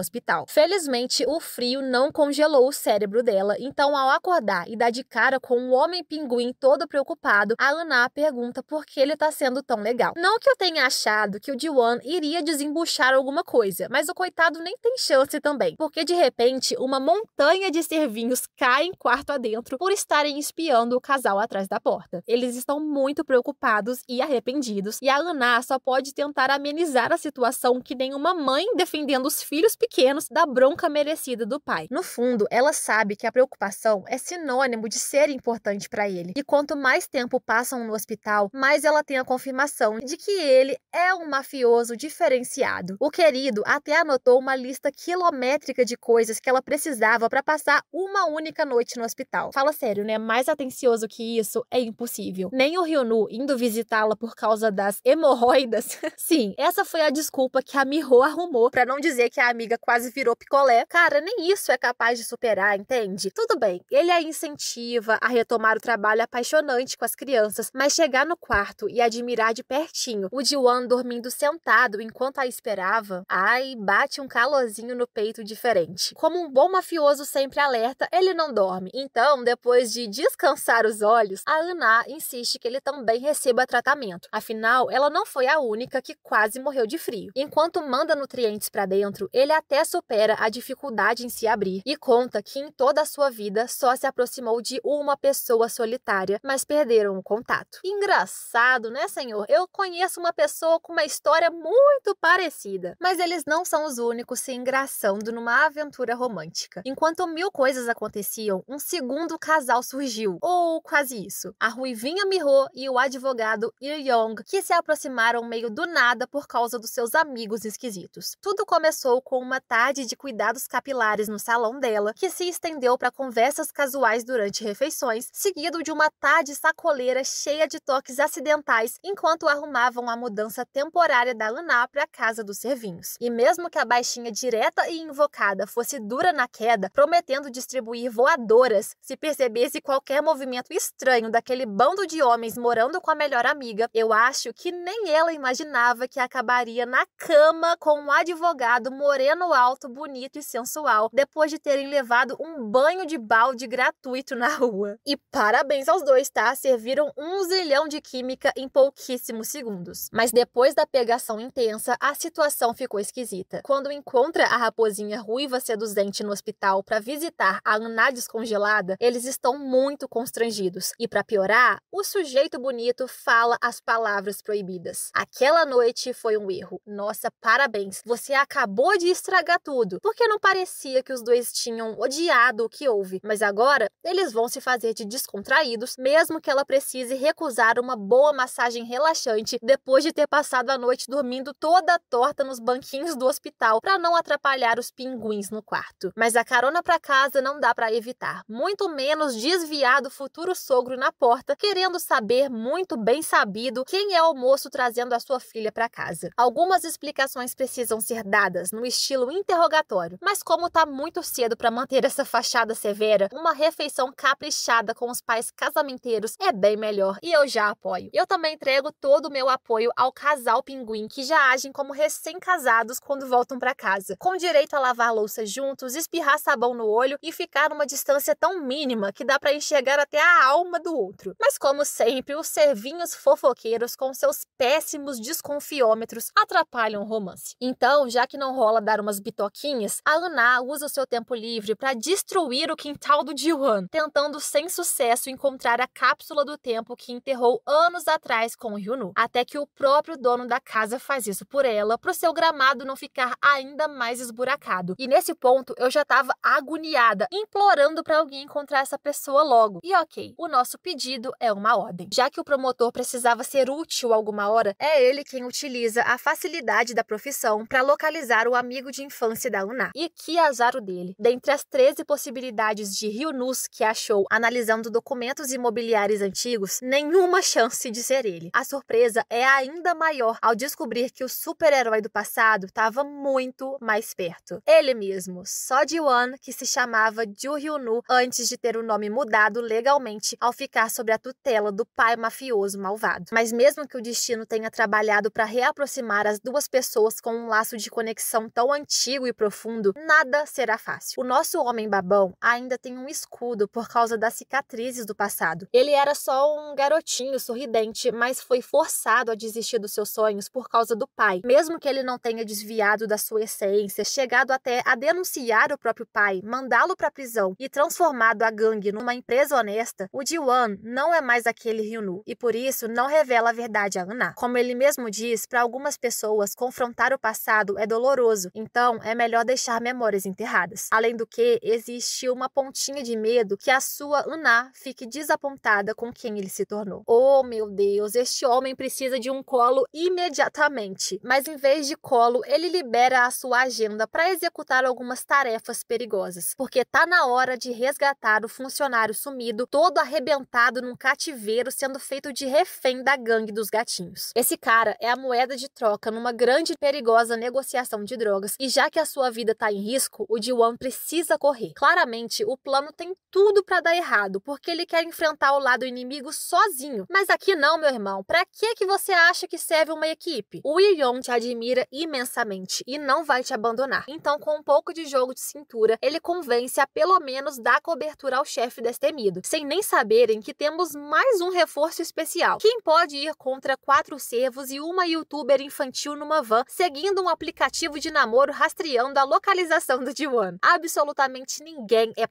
hospital. Felizmente, o frio não congelou o cérebro dela, então então, ao acordar e dar de cara com um homem pinguim todo preocupado, a Ana pergunta por que ele tá sendo tão legal. Não que eu tenha achado que o Diwan iria desembuchar alguma coisa, mas o coitado nem tem chance também, porque de repente uma montanha de servinhos cai em quarto adentro por estarem espiando o casal atrás da porta. Eles estão muito preocupados e arrependidos, e a Ana só pode tentar amenizar a situação que nenhuma mãe defendendo os filhos pequenos da bronca merecida do pai. No fundo, ela sabe que a preocupação é sinônimo de ser importante para ele. E quanto mais tempo passam no hospital, mais ela tem a confirmação de que ele é um mafioso diferenciado. O querido até anotou uma lista quilométrica de coisas que ela precisava para passar uma única noite no hospital. Fala sério, né? Mais atencioso que isso é impossível. Nem o Ryunu indo visitá-la por causa das hemorroidas. (laughs) Sim, essa foi a desculpa que a Miho arrumou para não dizer que a amiga quase virou picolé. Cara, nem isso é capaz de superar, entende? Tudo tudo bem, ele a incentiva a retomar o trabalho apaixonante com as crianças, mas chegar no quarto e admirar de pertinho o Jiwan dormindo sentado enquanto a esperava, ai, bate um calorzinho no peito diferente. Como um bom mafioso sempre alerta, ele não dorme. Então, depois de descansar os olhos, a Ana insiste que ele também receba tratamento. Afinal, ela não foi a única que quase morreu de frio. Enquanto manda nutrientes para dentro, ele até supera a dificuldade em se abrir e conta que em toda a sua vida vida só se aproximou de uma pessoa solitária, mas perderam o contato. Engraçado, né, senhor? Eu conheço uma pessoa com uma história muito parecida, mas eles não são os únicos se engraçando numa aventura romântica. Enquanto mil coisas aconteciam, um segundo casal surgiu, ou quase isso. A ruivinha Miho e o advogado Il Yong, que se aproximaram meio do nada por causa dos seus amigos esquisitos. Tudo começou com uma tarde de cuidados capilares no salão dela, que se estendeu para conversar conversas casuais durante refeições, seguido de uma tarde sacoleira cheia de toques acidentais enquanto arrumavam a mudança temporária da Luná para a casa dos servinhos. E mesmo que a baixinha direta e invocada fosse dura na queda, prometendo distribuir voadoras se percebesse qualquer movimento estranho daquele bando de homens morando com a melhor amiga, eu acho que nem ela imaginava que acabaria na cama com um advogado moreno alto, bonito e sensual, depois de terem levado um banho de balde gratuito na rua. E parabéns aos dois, tá? Serviram um zilhão de química em pouquíssimos segundos. Mas depois da pegação intensa, a situação ficou esquisita. Quando encontra a raposinha ruiva seduzente no hospital para visitar a Aná descongelada, eles estão muito constrangidos. E para piorar, o sujeito bonito fala as palavras proibidas. Aquela noite foi um erro. Nossa, parabéns. Você acabou de estragar tudo, porque não parecia que os dois tinham odiado o que houve mas agora eles vão se fazer de descontraídos, mesmo que ela precise recusar uma boa massagem relaxante depois de ter passado a noite dormindo toda torta nos banquinhos do hospital para não atrapalhar os pinguins no quarto. Mas a carona para casa não dá para evitar, muito menos desviar do futuro sogro na porta, querendo saber muito bem sabido quem é o moço trazendo a sua filha para casa. Algumas explicações precisam ser dadas no estilo interrogatório, mas como tá muito cedo para manter essa fachada severa, uma refeição caprichada com os pais casamenteiros é bem melhor e eu já apoio. Eu também entrego todo o meu apoio ao casal pinguim que já agem como recém-casados quando voltam para casa, com direito a lavar louça juntos, espirrar sabão no olho e ficar numa distância tão mínima que dá para enxergar até a alma do outro. Mas como sempre, os servinhos fofoqueiros com seus péssimos desconfiômetros atrapalham o romance. Então, já que não rola dar umas bitoquinhas, a Ana usa o seu tempo livre para destruir o que mental do Jiwan, tentando sem sucesso encontrar a cápsula do tempo que enterrou anos atrás com Hyunwoo, até que o próprio dono da casa faz isso por ela, pro seu gramado não ficar ainda mais esburacado. E nesse ponto eu já tava agoniada, implorando para alguém encontrar essa pessoa logo. E ok, o nosso pedido é uma ordem. Já que o promotor precisava ser útil alguma hora, é ele quem utiliza a facilidade da profissão para localizar o amigo de infância da Uná. E que azar o dele. Dentre as 13 possibilidades Mendes de Rio Nus, que achou, analisando documentos imobiliários antigos, nenhuma chance de ser ele. A surpresa é ainda maior ao descobrir que o super-herói do passado estava muito mais perto. Ele mesmo, só de Wan, que se chamava Ju hyun Nu antes de ter o nome mudado legalmente ao ficar sob a tutela do pai mafioso malvado. Mas mesmo que o destino tenha trabalhado para reaproximar as duas pessoas com um laço de conexão tão antigo e profundo, nada será fácil. O nosso homem babão ainda ainda tem um escudo por causa das cicatrizes do passado. Ele era só um garotinho sorridente, mas foi forçado a desistir dos seus sonhos por causa do pai. Mesmo que ele não tenha desviado da sua essência, chegado até a denunciar o próprio pai, mandá-lo para a prisão e transformado a gangue numa empresa honesta, o Jiwan não é mais aquele Ryunu e por isso não revela a verdade a Ana. Como ele mesmo diz, para algumas pessoas confrontar o passado é doloroso, então é melhor deixar memórias enterradas. Além do que, existe uma pontinha de medo que a sua Aná fique desapontada com quem ele se tornou. Oh, meu Deus, este homem precisa de um colo imediatamente. Mas em vez de colo, ele libera a sua agenda para executar algumas tarefas perigosas, porque tá na hora de resgatar o funcionário sumido, todo arrebentado num cativeiro sendo feito de refém da gangue dos gatinhos. Esse cara é a moeda de troca numa grande e perigosa negociação de drogas, e já que a sua vida tá em risco, o Diwan precisa correr. Claramente, o plano tem tudo para dar errado, porque ele quer enfrentar o lado inimigo sozinho. Mas aqui não, meu irmão. Para que que você acha que serve uma equipe? O Yeon te admira imensamente e não vai te abandonar. Então, com um pouco de jogo de cintura, ele convence a pelo menos dar cobertura ao chefe destemido, sem nem saberem que temos mais um reforço especial. Quem pode ir contra quatro servos e uma youtuber infantil numa van, seguindo um aplicativo de namoro rastreando a localização do Jiwon? Absolutamente ninguém é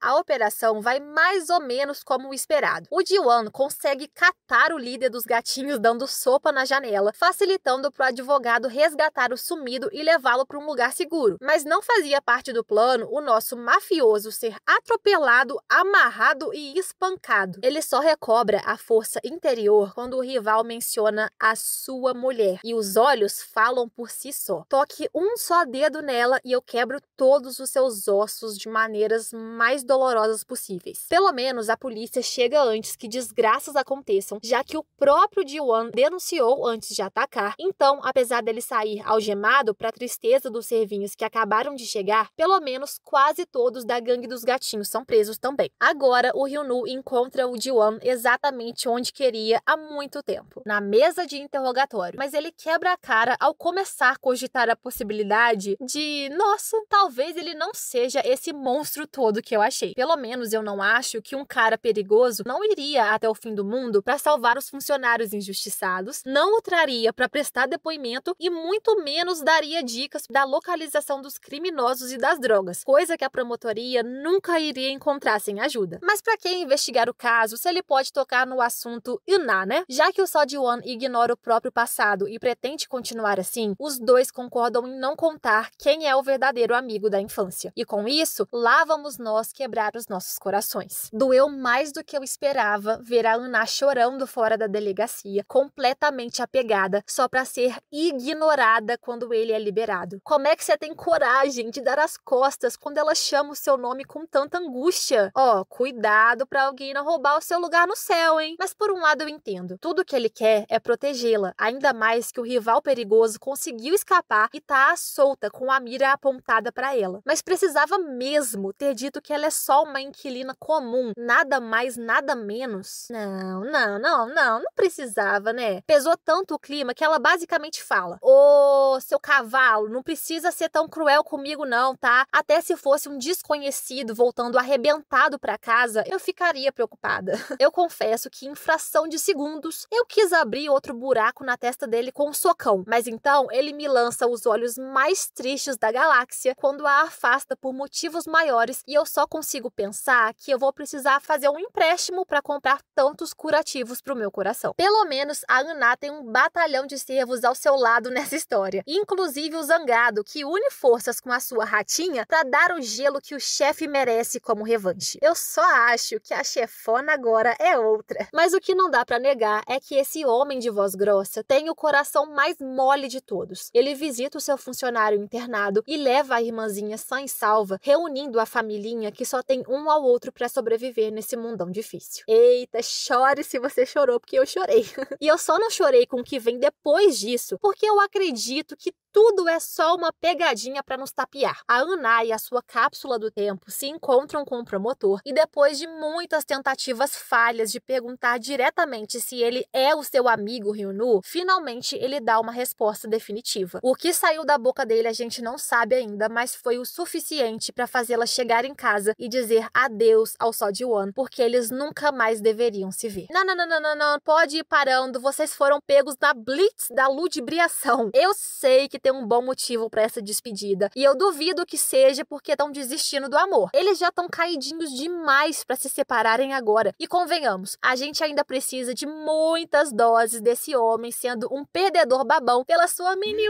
a operação vai mais ou menos como o esperado. O Diwan consegue catar o líder dos gatinhos dando sopa na janela, facilitando para o advogado resgatar o sumido e levá-lo para um lugar seguro. Mas não fazia parte do plano o nosso mafioso ser atropelado, amarrado e espancado. Ele só recobra a força interior quando o rival menciona a sua mulher. E os olhos falam por si só. Toque um só dedo nela e eu quebro todos os seus ossos de maneiras mais dolorosas possíveis. Pelo menos a polícia chega antes que desgraças aconteçam, já que o próprio Dewan denunciou antes de atacar. Então, apesar dele sair algemado para a tristeza dos servinhos que acabaram de chegar, pelo menos quase todos da gangue dos gatinhos são presos também. Agora, o Ryunu encontra o Dewan exatamente onde queria há muito tempo, na mesa de interrogatório. Mas ele quebra a cara ao começar a cogitar a possibilidade de, nossa, talvez ele não seja esse monstro todo do que eu achei. Pelo menos eu não acho que um cara perigoso não iria até o fim do mundo para salvar os funcionários injustiçados, não o traria para prestar depoimento e muito menos daria dicas da localização dos criminosos e das drogas, coisa que a promotoria nunca iria encontrar sem ajuda. Mas para quem investigar o caso, se ele pode tocar no assunto Yuna, né? Já que o Sodiwan ignora o próprio passado e pretende continuar assim, os dois concordam em não contar quem é o verdadeiro amigo da infância. E com isso, lá vamos nós quebrar os nossos corações. Doeu mais do que eu esperava ver a Luna chorando fora da delegacia, completamente apegada, só para ser ignorada quando ele é liberado. Como é que você tem coragem de dar as costas quando ela chama o seu nome com tanta angústia? Ó, oh, cuidado para alguém não roubar o seu lugar no céu, hein? Mas por um lado eu entendo. Tudo que ele quer é protegê-la, ainda mais que o rival perigoso conseguiu escapar e tá à solta com a mira apontada para ela. Mas precisava mesmo ter dito acredito que ela é só uma inquilina comum, nada mais, nada menos. Não, não, não, não, não precisava, né? Pesou tanto o clima que ela basicamente fala: Ô, oh, seu cavalo, não precisa ser tão cruel comigo, não, tá? Até se fosse um desconhecido voltando arrebentado para casa, eu ficaria preocupada. (laughs) Eu confesso que, em fração de segundos, eu quis abrir outro buraco na testa dele com um socão, mas então ele me lança os olhos mais tristes da galáxia quando a afasta por motivos maiores e eu eu só consigo pensar que eu vou precisar fazer um empréstimo para comprar tantos curativos para o meu coração. Pelo menos a Aná tem um batalhão de servos ao seu lado (laughs) nessa história, inclusive o Zangado, que une forças com a sua ratinha para dar o gelo que o chefe merece como revanche. Eu só acho que a chefona agora é outra. Mas o que não dá para negar é que esse homem de voz grossa tem o coração mais mole de todos. Ele visita o seu funcionário internado e leva a irmãzinha sã e salva, reunindo a família que só tem um ao outro para sobreviver nesse mundão difícil. Eita, chore se você chorou, porque eu chorei. (laughs) e eu só não chorei com o que vem depois disso, porque eu acredito que tudo é só uma pegadinha para nos tapear. A Ana e a sua cápsula do tempo se encontram com o promotor e depois de muitas tentativas falhas de perguntar diretamente se ele é o seu amigo Ryunu, finalmente ele dá uma resposta definitiva. O que saiu da boca dele a gente não sabe ainda, mas foi o suficiente para fazê-la chegar em casa e dizer adeus ao de One, porque eles nunca mais deveriam se ver. Não, não, não, não, não, não, pode ir parando, vocês foram pegos na blitz da ludibriação. Eu sei que ter um bom motivo para essa despedida. E eu duvido que seja porque estão desistindo do amor. Eles já estão caidinhos demais para se separarem agora. E convenhamos, a gente ainda precisa de muitas doses desse homem sendo um perdedor babão pela sua menina.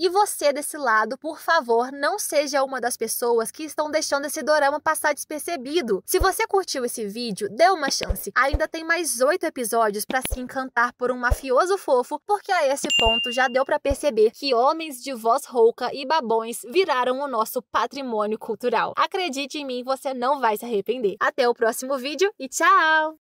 E você desse lado, por favor, não seja uma das pessoas que estão deixando esse dorama passar despercebido. Se você curtiu esse vídeo, dê uma chance. Ainda tem mais oito episódios para se encantar por um mafioso fofo, porque a esse ponto já deu para perceber que homens de voz rouca e babões viraram o nosso patrimônio cultural. Acredite em mim, você não vai se arrepender. Até o próximo vídeo e tchau!